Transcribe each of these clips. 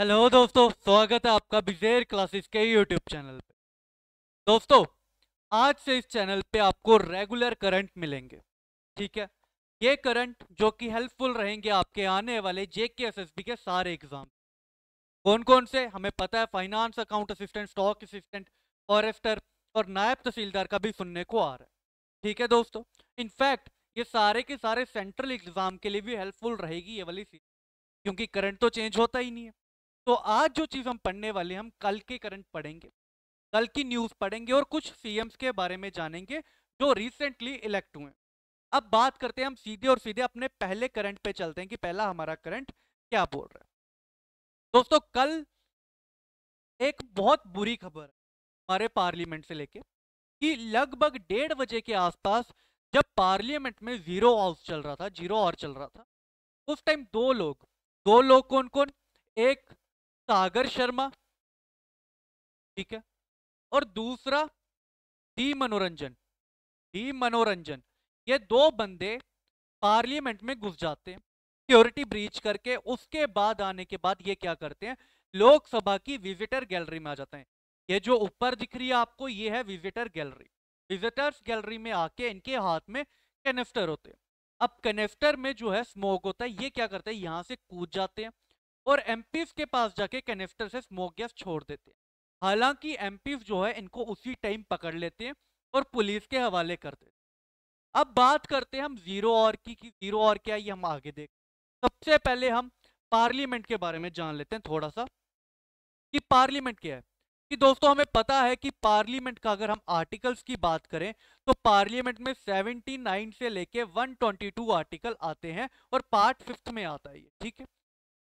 Hello दोस्तों स्वागत है आपका बिजेर क्लासेस के यूट्यूब चैनल पे दोस्तों आज से इस चैनल पे आपको रेगुलर करंट मिलेंगे ठीक है ये करंट जो कि हेल्पफुल रहेंगे आपके आने वाले जे के एस एस बी के सारे एग्जाम कौन कौन से हमें पता है finance account assistant stock assistant forester और नायब तहसीलदार का भी सुनने को आ रहा है ठीक है दोस्तों इनफैक्ट ये सारे के सारे सेंट्रल एग्जाम के लिए भी हेल्पफुल रहेगी ये वाली सीट क्योंकि करंट तो चेंज होता ही नहीं है तो आज जो चीज़ हम पढ़ने वाले हैं हम कल के करंट पढ़ेंगे कल की न्यूज़ पढ़ेंगे और कुछ सीएम्स के बारे में जानेंगे जो रिसेंटली इलेक्ट हुए अब बात करते हैं हम सीधे और सीधे अपने पहले करंट पे चलते हैं कि पहला हमारा करंट क्या बोल रहा है दोस्तों कल एक बहुत बुरी खबर हमारे पार्लियामेंट से लेके कि लगभग डेढ़ बजे के आसपास जब पार्लियामेंट में जीरो आवर्स चल रहा था जीरो आवर चल रहा था उस टाइम दो लोग दो लोग कौन कौन एक सागर शर्मा ठीक है और दूसरा डी मनोरंजन डी मनोरंजन ये दो बंदे पार्लियामेंट में घुस जाते हैं सिक्योरिटी ब्रीच करके उसके बाद आने के बाद ये क्या करते हैं लोकसभा की विजिटर गैलरी में आ जाते हैं ये जो ऊपर दिख रही है आपको ये है विजिटर गैलरी विजिटर्स गैलरी में आके इनके हाथ में कैनेस्टर होते हैं अब कनेफ्टर में जो है स्मोक होता है ये क्या करते हैं यहाँ से कूद जाते हैं और एम के पास जाके कैनिस्टर से स्मोक गैस छोड़ देते हैं हालांकि एम जो है इनको उसी टाइम पकड़ लेते हैं और पुलिस के हवाले कर देते हैं अब बात करते हैं हम जीरो और की कि जीरो और क्या ये हम आगे देख सबसे पहले हम पार्लियामेंट के बारे में जान लेते हैं थोड़ा सा कि पार्लियामेंट क्या है कि दोस्तों हमें पता है कि पार्लियामेंट का अगर हम आर्टिकल्स की बात करें तो पार्लियामेंट में 79 से लेके 122 आर्टिकल आते हैं और पार्ट फिफ्थ में आता है ये ठीक है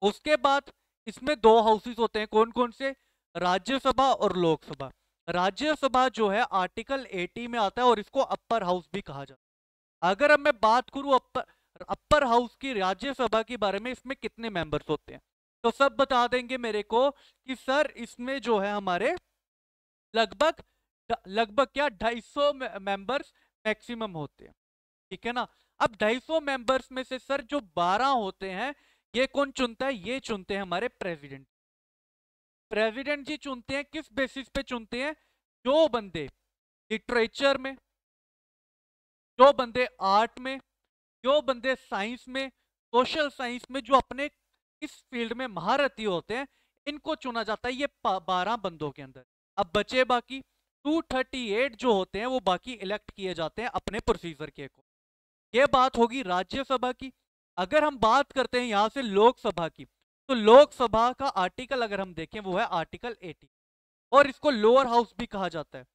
उसके बाद इसमें दो हाउसेस होते हैं कौन कौन से राज्यसभा और लोकसभा राज्यसभा जो है आर्टिकल 80 में आता है और इसको अपर हाउस भी कहा जाता है अगर अब मैं बात करूं अपर अपर हाउस की राज्यसभा के बारे में इसमें कितने मेंबर्स होते हैं तो सब बता देंगे मेरे को कि सर इसमें जो है हमारे लगभग लगभग क्या ढाई मेंबर्स मैक्सिमम होते हैं ठीक है ना अब ढाई मेंबर्स में से सर जो 12 होते हैं ये कौन चुनता है ये चुनते हैं हमारे प्रेसिडेंट प्रेसिडेंट जी चुनते हैं किस बेसिस पे चुनते हैं जो बंदे लिटरेचर में जो बंदे आर्ट में जो बंदे साइंस में सोशल साइंस में जो अपने इस फील्ड में महारथी होते हैं इनको चुना जाता है ये बारह बंदों के अंदर अब बचे बाकी 238 जो होते हैं वो बाकी इलेक्ट किए जाते हैं अपने प्रोसीजर के को ये बात होगी राज्यसभा की अगर हम बात करते हैं यहाँ से लोकसभा की तो लोकसभा का आर्टिकल अगर हम देखें वो है आर्टिकल 80 और इसको लोअर हाउस भी कहा जाता है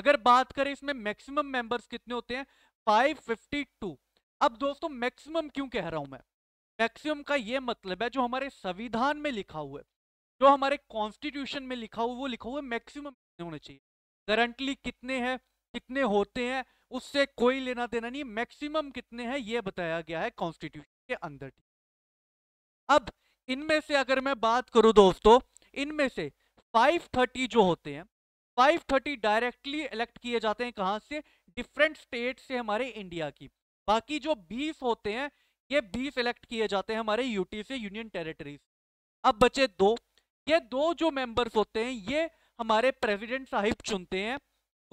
अगर बात करें इसमें मैक्सिमम मेंबर्स कितने होते हैं 552 अब दोस्तों मैक्सिमम क्यों कह रहा हूं मैं मैक्सिमम का ये मतलब है जो हमारे संविधान में लिखा हुआ है जो हमारे कॉन्स्टिट्यूशन में लिखा हुआ वो लिखा हुआ है मैक्सिमम होने चाहिए करंटली कितने हैं कितने होते हैं उससे कोई लेना देना नहीं मैक्सिमम कितने हैं ये बताया गया है कॉन्स्टिट्यूशन के अंदर अब इनमें से अगर मैं बात करूं दोस्तों इनमें से 530 जो होते हैं 530 डायरेक्टली इलेक्ट किए जाते हैं कहां से डिफरेंट स्टेट से हमारे इंडिया की बाकी जो 20 होते हैं ये 20 इलेक्ट किए जाते हैं हमारे यूटी से यूनियन टेरिटरीज अब बचे दो ये दो जो मेंबर्स होते हैं ये हमारे प्रेसिडेंट साहिब चुनते हैं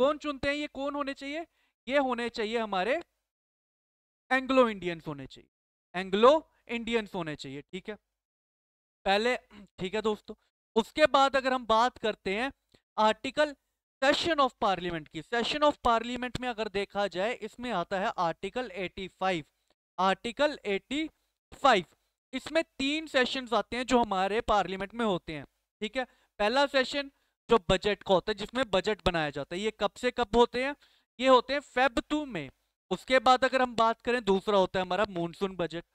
कौन चुनते हैं ये कौन होने चाहिए ये होने चाहिए हमारे एंग्लो इंडियंस होने चाहिए एंग्लो इंडियंस होने चाहिए ठीक है पहले ठीक है दोस्तों उसके बाद अगर हम बात करते हैं आर्टिकल सेशन ऑफ पार्लियामेंट की सेशन ऑफ पार्लियामेंट में अगर देखा जाए इसमें आता है आर्टिकल 85 आर्टिकल 85 इसमें तीन सेशंस आते हैं जो हमारे पार्लियामेंट में होते हैं ठीक है पहला सेशन जो बजट का होता है जिसमें बजट बनाया जाता है ये कब से कब होते हैं ये होते हैं फेब टू में उसके बाद अगर हम बात करें दूसरा होता है हमारा मानसून बजट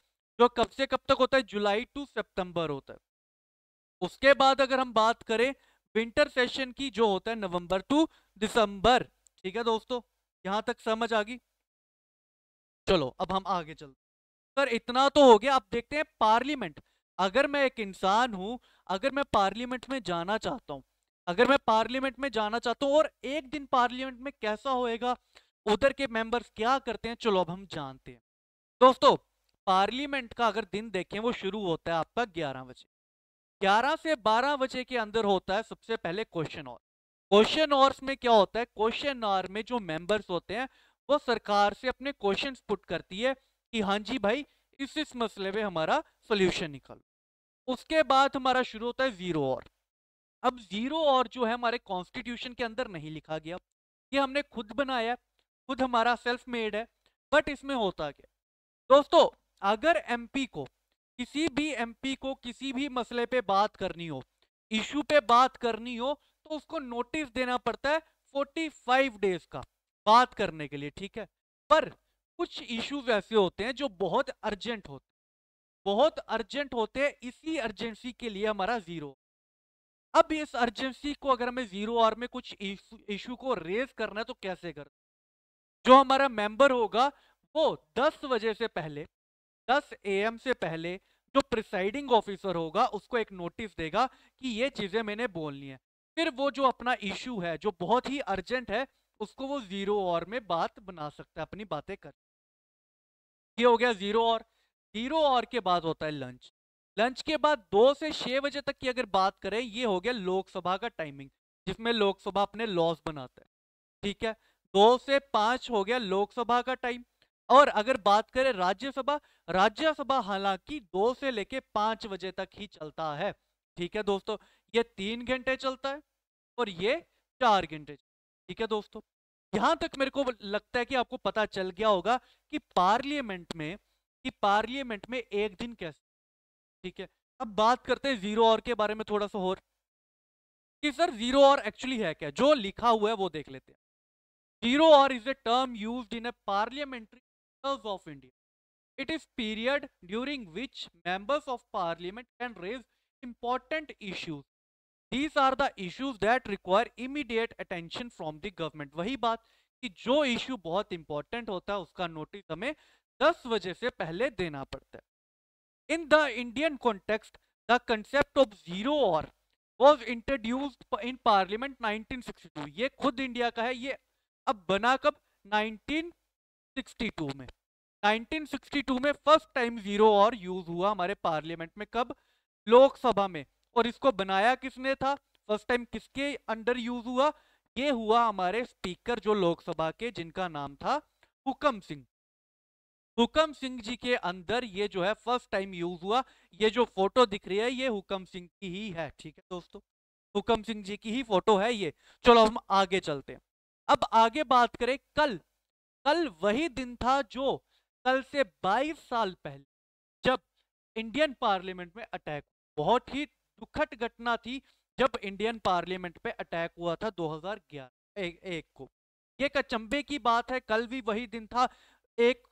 जो कब से कब तक होता है जुलाई टू सितंबर होता है उसके बाद अगर हम बात करें विंटर सेशन की जो होता है नवंबर टू दिसंबर ठीक है दोस्तों यहां तक समझ आ गई चलो अब हम आगे चलते सर इतना तो हो गया आप देखते हैं पार्लियामेंट अगर मैं एक इंसान हूं अगर मैं पार्लियामेंट में जाना चाहता हूं अगर मैं पार्लियामेंट में जाना चाहता हूं और एक दिन पार्लियामेंट में कैसा होएगा उधर के मेंबर्स क्या करते हैं चलो अब हम जानते हैं दोस्तों पार्लियामेंट का अगर दिन देखें वो शुरू होता है आपका ग्यारह बजे ग्यारह से बारह बजे के अंदर होता है सबसे पहले क्वेश्चन और क्वेश्चन आवर्स में क्या होता है क्वेश्चन आवर में जो मेंबर्स होते हैं वो सरकार से अपने क्वेश्चन पुट करती है कि हाँ जी भाई इस इस मसले में हमारा सोल्यूशन निकल उसके बाद हमारा शुरू होता है जीरो और अब जीरो और जो है हमारे कॉन्स्टिट्यूशन के अंदर नहीं लिखा गया ये हमने खुद बनाया खुद हमारा सेल्फ मेड है बट इसमें होता क्या दोस्तों अगर एमपी को किसी भी एमपी को किसी भी मसले पे बात करनी हो इशू पे बात करनी हो तो उसको नोटिस देना पड़ता है फाइव डेज का बात करने के लिए ठीक है पर कुछ इशूज ऐसे होते हैं जो बहुत अर्जेंट होते हैं बहुत अर्जेंट होते हैं इसी अर्जेंसी के लिए हमारा जीरो अब इस अर्जेंसी को अगर हमें जीरो आर में कुछ इशू को रेज करना है तो कैसे कर जो हमारा मेंबर होगा वो 10 बजे से पहले 10 एम से पहले जो प्रिसाइडिंग ऑफिसर होगा उसको एक नोटिस देगा कि ये चीज़ें मैंने बोलनी है फिर वो जो अपना इश्यू है जो बहुत ही अर्जेंट है उसको वो जीरो और में बात बना सकता है अपनी बातें कर ये हो गया जीरो और जीरो और के बाद होता है लंच लंच के बाद दो से छह बजे तक की अगर बात करें ये हो गया लोकसभा का टाइमिंग जिसमें लोकसभा अपने लॉज बनाता है ठीक है दो से पांच हो गया लोकसभा का टाइम और अगर बात करें राज्यसभा राज्यसभा हालांकि दो से लेके पांच बजे तक ही चलता है ठीक है दोस्तों ये तीन घंटे चलता है और ये चार घंटे ठीक है दोस्तों यहां तक मेरे को लगता है कि आपको पता चल गया होगा कि पार्लियामेंट में कि पार्लियामेंट में एक दिन कैसे ठीक है अब बात करते हैं जीरो और के बारे में थोड़ा सा और कि सर जीरो और एक्चुअली है क्या जो लिखा हुआ है वो देख लेते हैं Zero hour is a term used in a parliamentary reserve of India. It is period during which members of parliament can raise important issues. These are the issues that require immediate attention from the government. वही बात कि जो issue बहुत important होता है उसका notice हमें 10 बजे से पहले देना पड़ता है in the Indian context the concept of zero hour was introduced in parliament 1962 ये खुद इंडिया का है ये अब बना कब 1962 में 1962 में first time zero hour use हुआ हमारे पार्लियामेंट में कब लोकसभा में और इसको बनाया किसने था फर्स्ट टाइम किसके अंडर यूज हुआ ये हुआ हमारे स्पीकर जो लोकसभा के जिनका नाम था हुकम सिंह हुकम सिंह जी के अंदर ये जो है फर्स्ट टाइम यूज हुआ ये जो फोटो दिख रही है ये हुकम सिंह की ही है ठीक है दोस्तों हुकम सिंह जी की ही फोटो है ये चलो हम आगे चलते हैं अब आगे बात करें कल कल वही दिन था जो कल से 22 साल पहले जब इंडियन पार्लियामेंट में अटैक बहुत ही दुखद घटना थी जब इंडियन पार्लियामेंट पे अटैक हुआ था 2011 एक, एक को ये कचंबे की बात है कल भी वही दिन था एक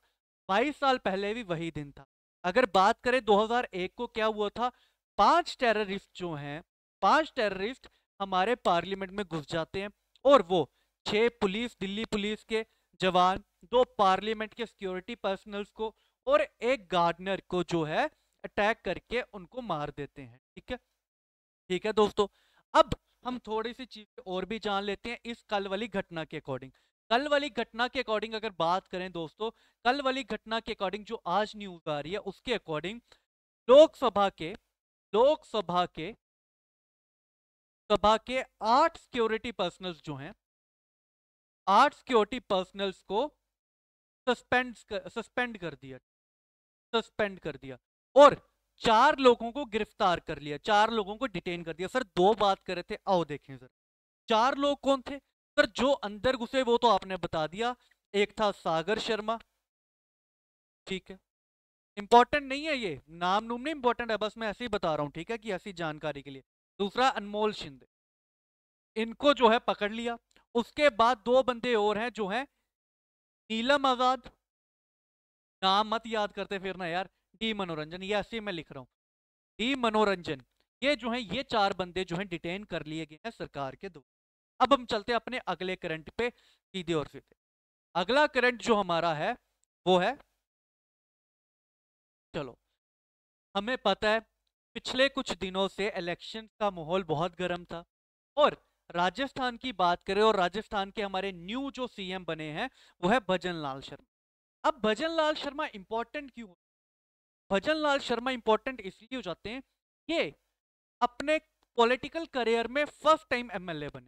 22 साल पहले भी वही दिन था अगर बात करें 2001 को क्या हुआ था पांच टेररिस्ट जो हैं पांच टेररिस्ट हमारे पार्लियामेंट में घुस जाते हैं और वो छह पुलिस दिल्ली पुलिस के जवान दो पार्लियामेंट के सिक्योरिटी पर्सनल्स को और एक गार्डनर को जो है अटैक करके उनको मार देते हैं ठीक है ठीक है दोस्तों अब हम थोड़ी सी चीज और भी जान लेते हैं इस कल वाली घटना के अकॉर्डिंग कल वाली घटना के अकॉर्डिंग अगर बात करें दोस्तों कल वाली घटना के अकॉर्डिंग जो आज न्यूज आ रही है उसके अकॉर्डिंग लोकसभा के लोकसभा के सभा के आठ सिक्योरिटी पर्सनल जो हैं आठ सिक्योरिटी पर्सनल्स को सस्पेंड कर, सस्पेंड कर दिया सस्पेंड कर दिया और चार लोगों को गिरफ्तार कर लिया चार लोगों को डिटेन कर दिया सर दो बात कर रहे थे आओ देखें सर चार लोग कौन थे सर जो अंदर घुसे वो तो आपने बता दिया एक था सागर शर्मा ठीक है इंपॉर्टेंट नहीं है ये नाम नूम नहीं इंपॉर्टेंट है बस मैं ऐसे ही बता रहा हूँ ठीक है कि ऐसी जानकारी के लिए दूसरा अनमोल शिंदे इनको जो है पकड़ लिया उसके बाद दो बंदे और हैं जो हैं नीलम आजाद नाम मत याद करते फिर ना यार डी मनोरंजन ये ऐसे मैं लिख रहा हूँ डी मनोरंजन ये जो है ये चार बंदे जो हैं डिटेन कर लिए गए हैं सरकार के दो अब हम चलते हैं अपने अगले करंट पे सीधे और सीधे अगला करंट जो हमारा है वो है चलो हमें पता है पिछले कुछ दिनों से इलेक्शन का माहौल बहुत गर्म था और राजस्थान की बात करें और राजस्थान के हमारे न्यू जो सीएम बने हैं वो है भजन लाल शर्मा अब भजन लाल शर्मा इंपॉर्टेंट क्यों भजन लाल शर्मा इंपॉर्टेंट इसलिए हो जाते हैं ये अपने पॉलिटिकल करियर में फर्स्ट टाइम एमएलए बने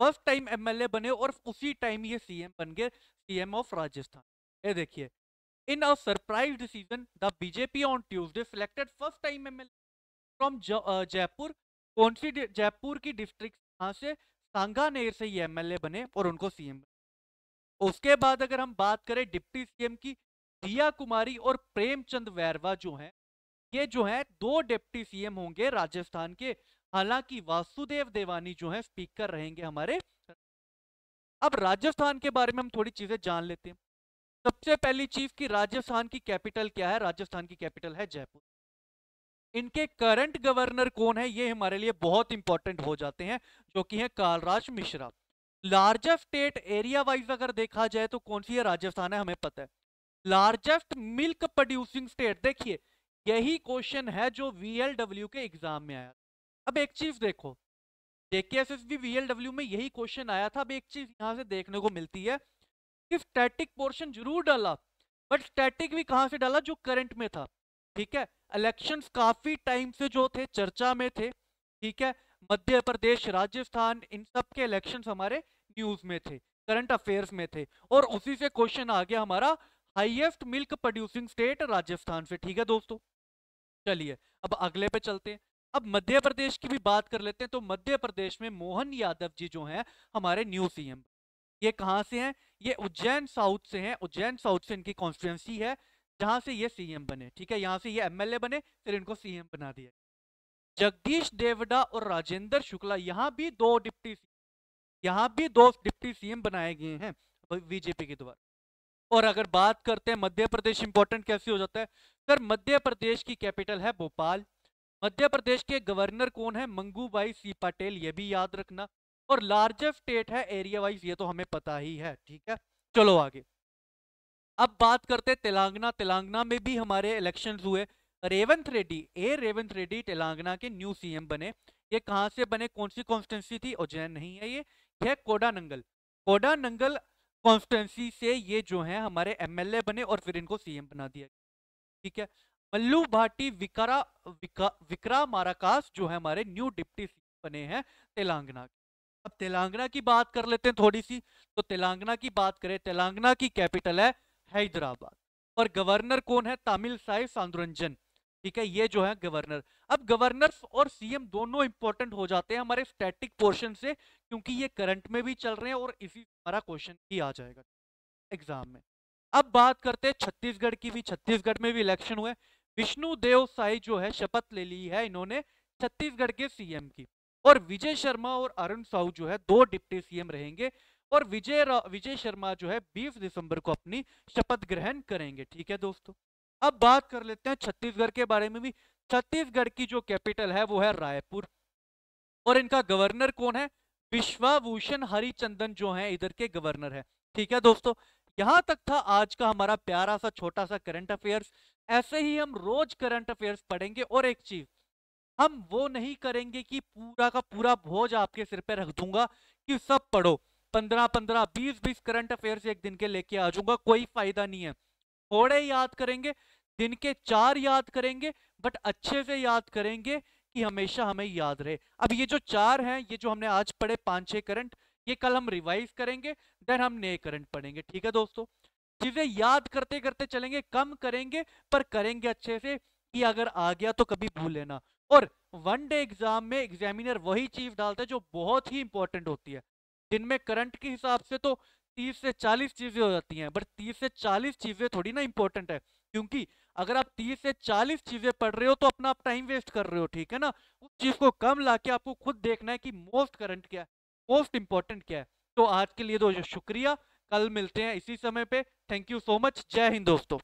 फर्स्ट टाइम एमएलए बने और उसी टाइम ये सीएम बन गए सीएम ऑफ राजस्थान ये देखिए in a surprise decision the BJP on Tuesday selected first time MLA from Jaipur कौन सी जयपुर की डिस्ट्रिक्ट यहाँ से सांगानेर से ये एमएलए बने और उनको सीएम उसके बाद अगर हम बात करें डिप्टी सीएम की दिया कुमारी और प्रेमचंद वैरवा जो हैं ये जो है दो डिप्टी सीएम होंगे राजस्थान के हालांकि वासुदेव देवानी जो है स्पीकर रहेंगे हमारे अब राजस्थान के बारे में हम थोड़ी चीजें जान लेते हैं सबसे पहली चीज की राजस्थान की कैपिटल क्या है राजस्थान की कैपिटल है जयपुर इनके करंट गवर्नर कौन है ये हमारे लिए बहुत इंपॉर्टेंट हो जाते हैं जो कि है Kalraj Mishra largest state area wise अगर देखा जाए तो कौन सी है राजस्थान है हमें पता है लार्जेस्ट मिल्क प्रोड्यूसिंग स्टेट देखिए यही क्वेश्चन है जो वीएलडब्ल्यू के एग्जाम में आया अब एक चीज देखो जेकेएसएसबी वीएलडब्ल्यू में यही क्वेश्चन आया था अब एक चीज यहां से देखने को मिलती है कि स्टैटिक पोर्शन जरूर डाला बट स्टैटिक भी कहां से डाला जो करंट में था ठीक है इलेक्शन काफी टाइम से जो थे चर्चा में थे ठीक है मध्य प्रदेश राजस्थान इन सब के इलेक्शन हमारे न्यूज में थे करंट अफेयर्स में थे और उसी से क्वेश्चन आ गया हमारा highest milk producing state Rajasthan से ठीक है दोस्तों चलिए अब अगले पे चलते हैं अब मध्य प्रदेश की भी बात कर लेते हैं तो मध्य प्रदेश में मोहन यादव जी जो हैं हमारे न्यू सीएम ये कहाँ से हैं ये उज्जैन साउथ से हैं उज्जैन साउथ से इनकी कॉन्स्टिट्यूंसी है जहां से ये सीएम बने ठीक है यहां से ये एमएलए बने फिर इनको सीएम बना दिया जगदीश देवडा और राजेंद्र शुक्ला यहां भी दो डिप्टी यहां भी दो डिप्टी सीएम बनाए गए हैं बीजेपी के द्वारा और अगर बात करते हैं मध्य प्रदेश इंपॉर्टेंट कैसे हो जाता है सर मध्य प्रदेश की कैपिटल है भोपाल मध्य प्रदेश के गवर्नर कौन है मंगू भाई सी पटेल ये भी याद रखना और लार्जेस्ट स्टेट है एरिया वाइज ये तो हमें पता ही है ठीक है चलो आगे अब बात करते तेलंगाना तेलंगाना में भी हमारे इलेक्शन हुए रेवंत रेड्डी ए रेवंत रेड्डी तेलंगाना के न्यू सीएम बने ये कहाँ से बने कौन सी कॉन्स्टिटेंसी थी उज्जैन नहीं है ये नंगल कोडानंगल कोडानंगल कॉन्स्टिटेंसी से ये जो है हमारे एमएलए बने और फिर इनको सीएम बना दिया ठीक है मल्लू भाटी विकरा विका, विकरा माराकास जो है हमारे न्यू डिप्टी सीएम बने हैं तेलंगाना के अब तेलंगाना की बात कर लेते हैं थोड़ी सी तो तेलंगाना की बात करें तेलंगाना की कैपिटल है हैदराबाद और गवर्नर कौन है तमिल साई सांदुरंजन ठीक है ये जो है गवर्नर अब गवर्नर और सीएम दोनों इंपॉर्टेंट हो जाते हैं हमारे स्टैटिक पोर्शन से क्योंकि ये करंट में भी चल रहे हैं और इसी हमारा क्वेश्चन भी आ जाएगा एग्जाम में अब बात करते हैं छत्तीसगढ़ की भी छत्तीसगढ़ में भी इलेक्शन हुए विष्णु देव साई जो है शपथ ले ली है इन्होंने छत्तीसगढ़ के सीएम की और विजय शर्मा और अरुण साहू जो है दो डिप्टी सीएम रहेंगे और विजय विजय शर्मा जो है बीस दिसंबर को अपनी शपथ ग्रहण करेंगे ठीक है दोस्तों अब बात कर लेते हैं छत्तीसगढ़ के बारे में भी छत्तीसगढ़ की जो कैपिटल है वो है रायपुर और इनका गवर्नर कौन है विश्वाभूषण हरिचंदन जो है इधर के गवर्नर है ठीक है दोस्तों यहां तक था आज का हमारा प्यारा सा छोटा सा करंट अफेयर्स ऐसे ही हम रोज करंट अफेयर्स पढ़ेंगे और एक चीज हम वो नहीं करेंगे कि पूरा का पूरा भोज आपके सिर पे रख दूंगा कि सब पढ़ो पंद्रह पंद्रह बीस बीस करंट अफेयर्स एक दिन के लेके आ जाऊंगा कोई फायदा नहीं है थोड़े याद करेंगे दिन के चार याद करेंगे बट अच्छे से याद करेंगे कि हमेशा हमें याद रहे अब ये जो चार हैं ये जो हमने आज पढ़े पांच छह करंट ये कल हम रिवाइज करेंगे देन हम नए करंट पढ़ेंगे ठीक है दोस्तों चीजें याद करते करते चलेंगे कम करेंगे पर करेंगे अच्छे से कि अगर आ गया तो कभी भूल लेना और वन डे एग्जाम में एग्जामिनर वही चीज डालता है जो बहुत ही इंपॉर्टेंट होती है जिनमें करंट के हिसाब से तो तीस से चालीस चीज़ें हो जाती हैं बट तीस से चालीस चीज़ें थोड़ी ना इंपॉर्टेंट है क्योंकि अगर आप तीस से चालीस चीज़ें पढ़ रहे हो तो अपना आप टाइम वेस्ट कर रहे हो ठीक है ना उस चीज़ को कम ला के आपको खुद देखना है कि मोस्ट करंट क्या है मोस्ट इंपॉर्टेंट क्या है तो आज के लिए दोस्तों शुक्रिया कल मिलते हैं इसी समय पे थैंक यू सो मच जय हिंद दोस्तों